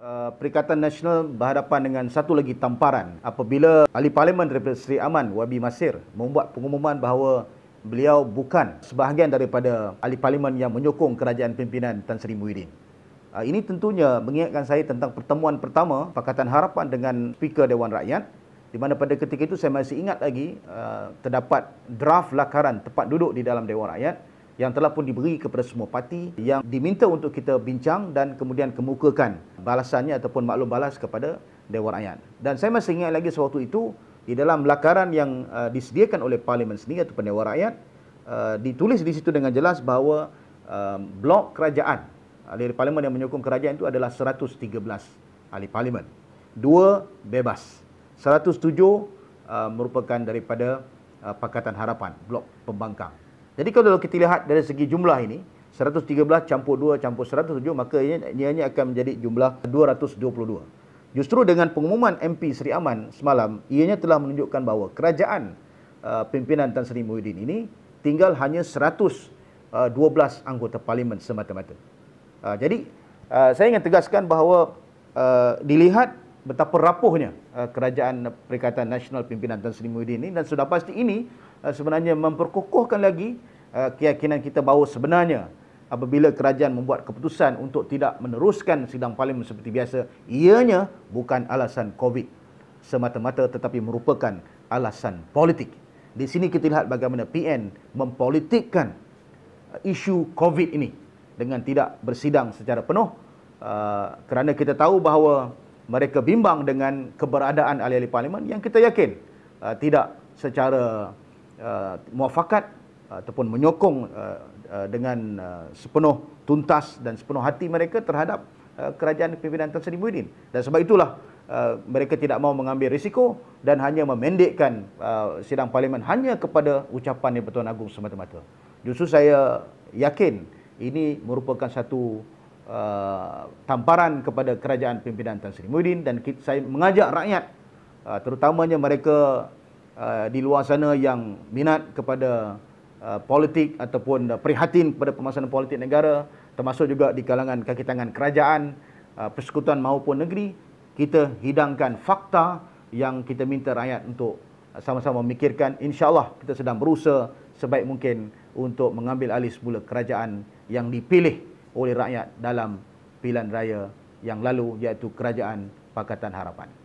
Uh, Perikatan Nasional berhadapan dengan satu lagi tamparan apabila Ahli Parlimen daripada Seri Aman, Wabi Masir membuat pengumuman bahawa beliau bukan sebahagian daripada Ahli Parlimen yang menyokong kerajaan pimpinan Tan Sri Muhyiddin. Eh, ini tentunya mengingatkan saya tentang pertemuan pertama Pakatan Harapan dengan Speaker Dewan Rakyat di mana pada ketika itu saya masih ingat lagi eh, terdapat draft lakaran tempat duduk di dalam Dewan Rakyat yang telah pun diberi kepada semua parti yang diminta untuk kita bincang dan kemudian kemukakan balasannya ataupun maklum balas kepada Dewan Rakyat. Dan saya masih ingat lagi sewaktu itu di dalam lakaran yang uh, disediakan oleh Parlimen sendiri ataupun Dewan Rakyat uh, ditulis di situ dengan jelas bahawa um, blok kerajaan dari Parlimen yang menyokong kerajaan itu adalah 113 ahli Parlimen. Dua, bebas. 107 uh, merupakan daripada uh, Pakatan Harapan, blok pembangkang. Jadi kalau kita lihat dari segi jumlah ini, 113 campur 2 campur 107, maka ini, hanya akan menjadi jumlah 222. Justru dengan pengumuman MP Seri Aman semalam, ianya telah menunjukkan bahawa kerajaan uh, pimpinan Tan Sri Muhyiddin ini tinggal hanya 112 uh, anggota parlimen semata-mata. Uh, jadi, uh, saya ingin tegaskan bahawa uh, dilihat betapa rapuhnya uh, kerajaan Perikatan Nasional Pimpinan Tan Sri Muhyiddin ini dan sudah pasti ini uh, sebenarnya memperkukuhkan lagi Eh, keyakinan kita bahawa sebenarnya apabila kerajaan membuat keputusan untuk tidak meneruskan sidang parlimen seperti biasa, ianya bukan alasan COVID semata-mata tetapi merupakan alasan politik. Di sini kita lihat bagaimana PN mempolitikkan eh, isu COVID ini dengan tidak bersidang secara penuh eh, kerana kita tahu bahawa mereka bimbang dengan keberadaan ahli-ahli parlimen yang kita yakin tidak secara uh, muafakat ataupun menyokong uh, uh, dengan uh, sepenuh tuntas dan sepenuh hati mereka terhadap uh, kerajaan pimpinan Tan Sri Muhyiddin. Dan sebab itulah uh, mereka tidak mahu mengambil risiko dan hanya memendekkan uh, sidang parlimen hanya kepada ucapan yang Pertuan Agong semata-mata. Justru saya yakin ini merupakan satu uh, tamparan kepada kerajaan pimpinan Tan Sri Muhyiddin dan kita, saya mengajak rakyat uh, terutamanya mereka uh, di luar sana yang minat kepada Uh, politik ataupun uh, prihatin kepada permasalahan politik negara termasuk juga di kalangan kaki tangan kerajaan, uh, persekutuan maupun negeri kita hidangkan fakta yang kita minta rakyat untuk sama-sama memikirkan insyaAllah kita sedang berusaha sebaik mungkin untuk mengambil alih semula kerajaan yang dipilih oleh rakyat dalam pilihan raya yang lalu iaitu kerajaan Pakatan Harapan.